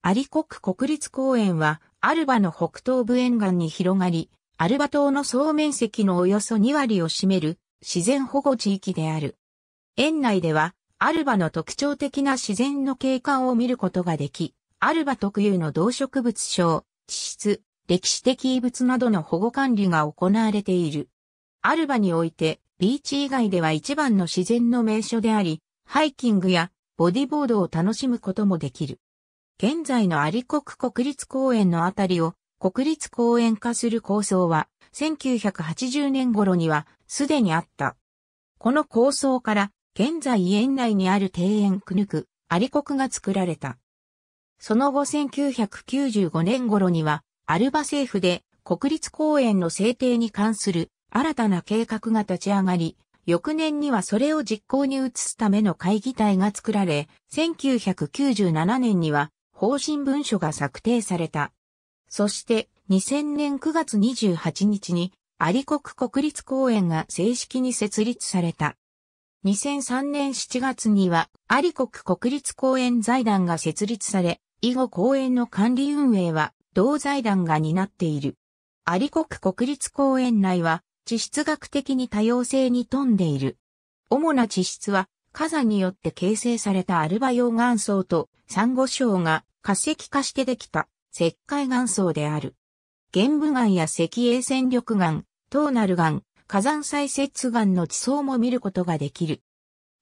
アリコック国立公園は、アルバの北東部沿岸に広がり、アルバ島の総面積のおよそ2割を占める自然保護地域である。園内では、アルバの特徴的な自然の景観を見ることができ、アルバ特有の動植物症、地質、歴史的遺物などの保護管理が行われている。アルバにおいて、ビーチ以外では一番の自然の名所であり、ハイキングやボディボードを楽しむこともできる。現在の有国国立公園のあたりを国立公園化する構想は1980年頃にはすでにあった。この構想から現在園内にある庭園くぬく有国が作られた。その後1995年頃にはアルバ政府で国立公園の制定に関する新たな計画が立ち上がり、翌年にはそれを実行に移すための会議体が作られ、1997年には方針文書が策定された。そして2000年9月28日に有国国立公園が正式に設立された。2003年7月には有国国立公園財団が設立され、以後公園の管理運営は同財団が担っている。有国国立公園内は地質学的に多様性に富んでいる。主な地質は火山によって形成されたアルバ溶岩層とサンゴ礁が化石化してできた石灰岩層である。玄武岩や石英戦力岩、トーナル岩、火山砕雪岩の地層も見ることができる。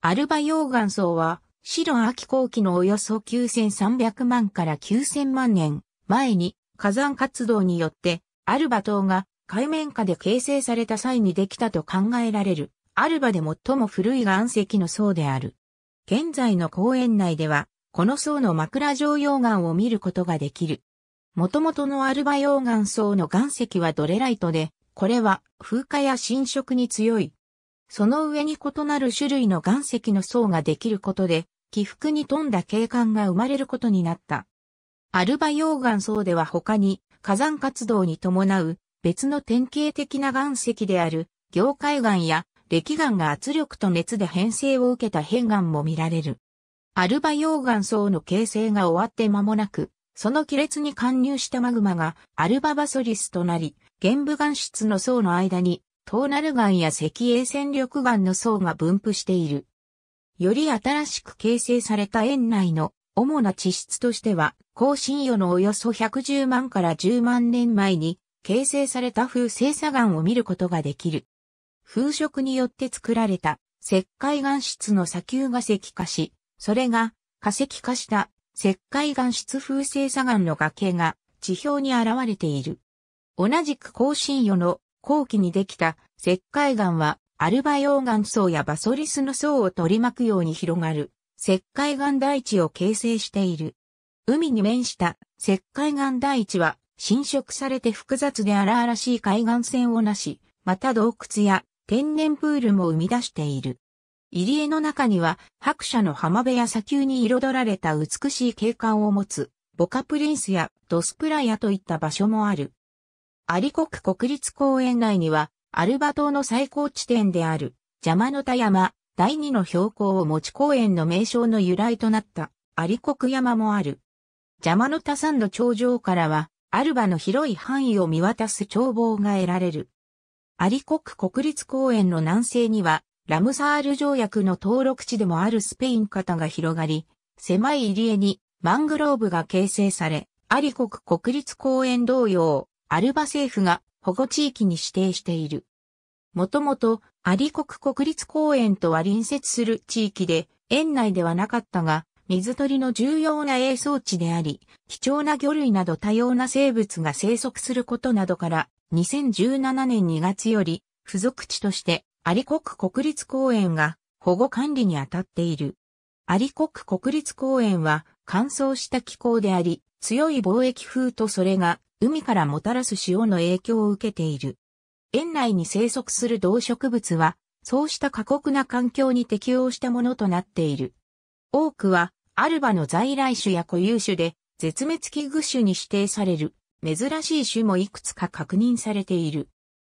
アルバ溶岩層は、白秋後期のおよそ9300万から9000万年前に火山活動によってアルバ島が海面下で形成された際にできたと考えられる。アルバで最も古い岩石の層である。現在の公園内では、この層の枕状溶岩を見ることができる。元々のアルバ溶岩層の岩石はドレライトで、これは風化や侵食に強い。その上に異なる種類の岩石の層ができることで、起伏に富んだ景観が生まれることになった。アルバ溶岩層では他に火山活動に伴う別の典型的な岩石である凝灰岩や歴岩が圧力と熱で変性を受けた変岩も見られる。アルバ溶岩層の形成が終わって間もなく、その亀裂に貫入したマグマがアルババソリスとなり、玄武岩質の層の間に、トーナル岩や石英戦力岩の層が分布している。より新しく形成された園内の主な地質としては、高深夜のおよそ110万から10万年前に形成された風星砂岩を見ることができる。風色によって作られた石灰岩質の砂丘が石化し、それが化石化した石灰岩質風性砂岩の崖が地表に現れている。同じく高深夜の後期にできた石灰岩はアルバ溶岩層やバソリスの層を取り巻くように広がる石灰岩台地を形成している。海に面した石灰岩台地は侵食されて複雑で荒々しい海岸線をなし、また洞窟や天然プールも生み出している。入り江の中には白車の浜辺や砂丘に彩られた美しい景観を持つボカプリンスやドスプラヤといった場所もある。アリコク国立公園内にはアルバ島の最高地点である邪魔の田山第二の標高を持ち公園の名称の由来となったアリコク山もある。邪魔の田山の頂上からはアルバの広い範囲を見渡す眺望が得られる。アリコック国立公園の南西には、ラムサール条約の登録地でもあるスペイン型が広がり、狭い入り江にマングローブが形成され、アリコック国立公園同様、アルバ政府が保護地域に指定している。もともと、アリコック国立公園とは隣接する地域で、園内ではなかったが、水鳥の重要な栄装地であり、貴重な魚類など多様な生物が生息することなどから、2017年2月より、付属地として、有国国立公園が保護管理に当たっている。有国国立公園は乾燥した気候であり、強い貿易風とそれが海からもたらす潮の影響を受けている。園内に生息する動植物は、そうした過酷な環境に適応したものとなっている。多くは、アルバの在来種や固有種で、絶滅危惧種に指定される。珍しい種もいくつか確認されている。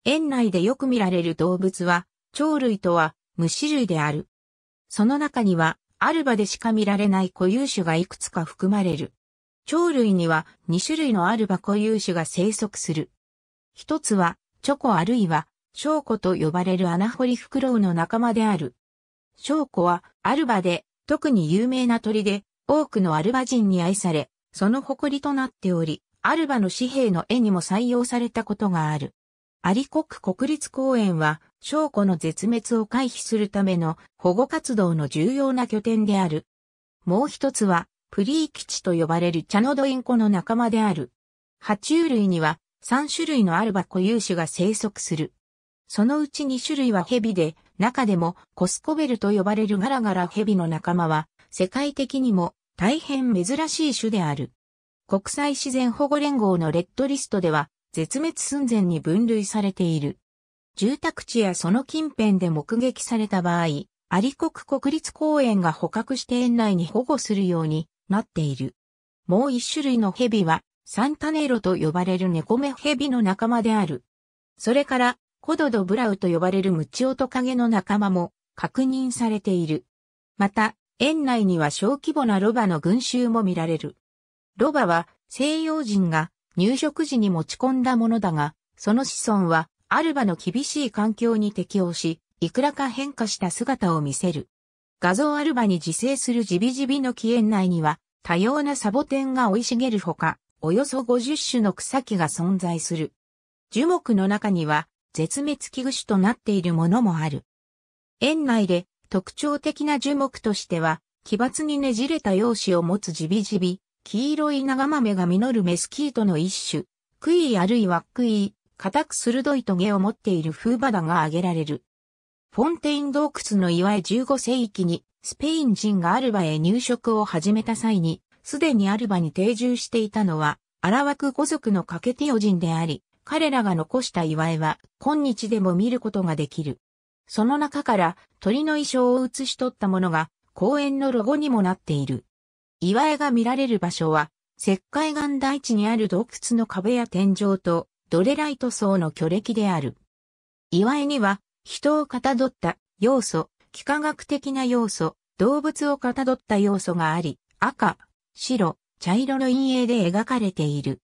園内でよく見られる動物は、鳥類とは虫類である。その中には、アルバでしか見られない固有種がいくつか含まれる。鳥類には2種類のアルバ固有種が生息する。一つは、チョコあるいは、ショウコと呼ばれるアナホリフクロウの仲間である。ショウコは、アルバで、特に有名な鳥で、多くのアルバ人に愛され、その誇りとなっており、アルバの紙幣の絵にも採用されたことがある。アリコック国立公園は、証拠の絶滅を回避するための保護活動の重要な拠点である。もう一つは、プリーキチと呼ばれるチャノドインコの仲間である。爬虫類には3種類のアルバ固有種が生息する。そのうち2種類は蛇で、中でもコスコベルと呼ばれるガラガラ蛇の仲間は世界的にも大変珍しい種である。国際自然保護連合のレッドリストでは、絶滅寸前に分類されている。住宅地やその近辺で目撃された場合、アリ国国立公園が捕獲して園内に保護するようになっている。もう一種類のヘビは、サンタネロと呼ばれる猫目ヘビの仲間である。それから、コドドブラウと呼ばれるムチオトカゲの仲間も確認されている。また、園内には小規模なロバの群衆も見られる。ロバは西洋人が入植時に持ち込んだものだが、その子孫はアルバの厳しい環境に適応し、いくらか変化した姿を見せる。画像アルバに自生するジビジビの起源内には、多様なサボテンが生い茂るほか、およそ50種の草木が存在する。樹木の中には、絶滅危惧種となっているものもある。園内で特徴的な樹木としては、奇抜にねじれた容姿を持つジビジビ、黄色い長豆が実るメスキートの一種、クイーあるいはクイー、固く鋭いトゲを持っている風馬だが挙げられる。フォンテイン洞窟の岩へ15世紀に、スペイン人がアルバへ入植を始めた際に、すでにアルバに定住していたのは、アラワク五族のカケティオ人であり、彼らが残した岩絵は、今日でも見ることができる。その中から、鳥の衣装を写し取ったものが、公園のロゴにもなっている。岩絵が見られる場所は、石灰岩台地にある洞窟の壁や天井と、ドレライト層の巨歴である。岩絵には、人をかたどった要素、幾何学的な要素、動物をかたどった要素があり、赤、白、茶色の陰影で描かれている。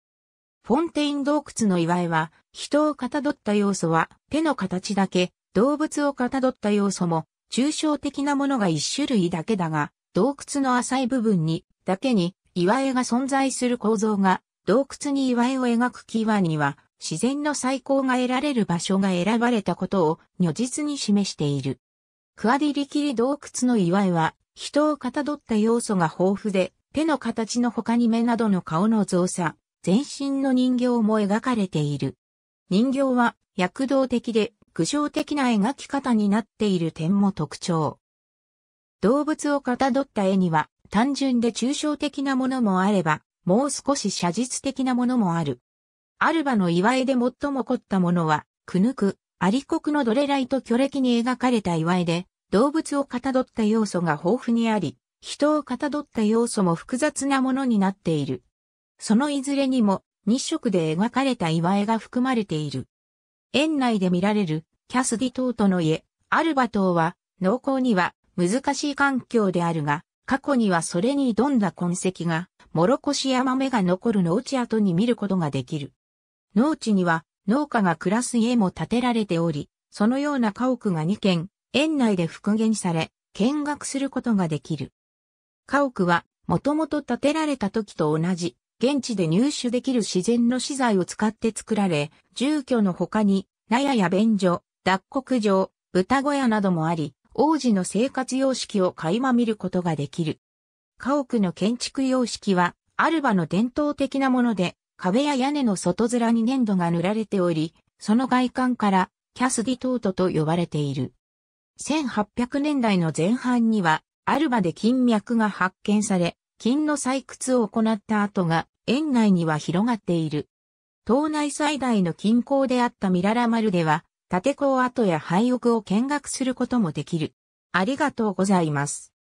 フォンテイン洞窟の岩絵は、人をかたどった要素は手の形だけ、動物をかたどった要素も、抽象的なものが一種類だけだが、洞窟の浅い部分に、だけに岩絵が存在する構造が、洞窟に岩絵を描くキーワーには、自然の最高が得られる場所が選ばれたことを如実に示している。クアディリキリ洞窟の岩絵は、人をかたどった要素が豊富で、手の形の他に目などの顔の造作、全身の人形も描かれている。人形は躍動的で、具象的な描き方になっている点も特徴。動物をかたどった絵には、単純で抽象的なものもあれば、もう少し写実的なものもある。アルバの岩絵で最も凝ったものは、くぬく、アリ国のドレライと巨歴に描かれた岩絵で、動物をかたどった要素が豊富にあり、人をかたどった要素も複雑なものになっている。そのいずれにも、日色で描かれた岩絵が含まれている。園内で見られる、キャスディ島との家、アルバ島は、濃厚には難しい環境であるが、過去にはそれに挑んだ痕跡が、もろこしや豆が残る農地跡に見ることができる。農地には農家が暮らす家も建てられており、そのような家屋が2軒、園内で復元され、見学することができる。家屋は、もともと建てられた時と同じ、現地で入手できる自然の資材を使って作られ、住居の他に、納屋や便所、脱穀場、豚小屋などもあり、王子の生活様式を垣間見ることができる。家屋の建築様式は、アルバの伝統的なもので、壁や屋根の外面に粘土が塗られており、その外観からキャスディトートと呼ばれている。1800年代の前半には、アルバで金脈が発見され、金の採掘を行った跡が園内には広がっている。島内最大の金鉱であったミララマルでは、立坑跡や廃屋を見学することもできる。ありがとうございます。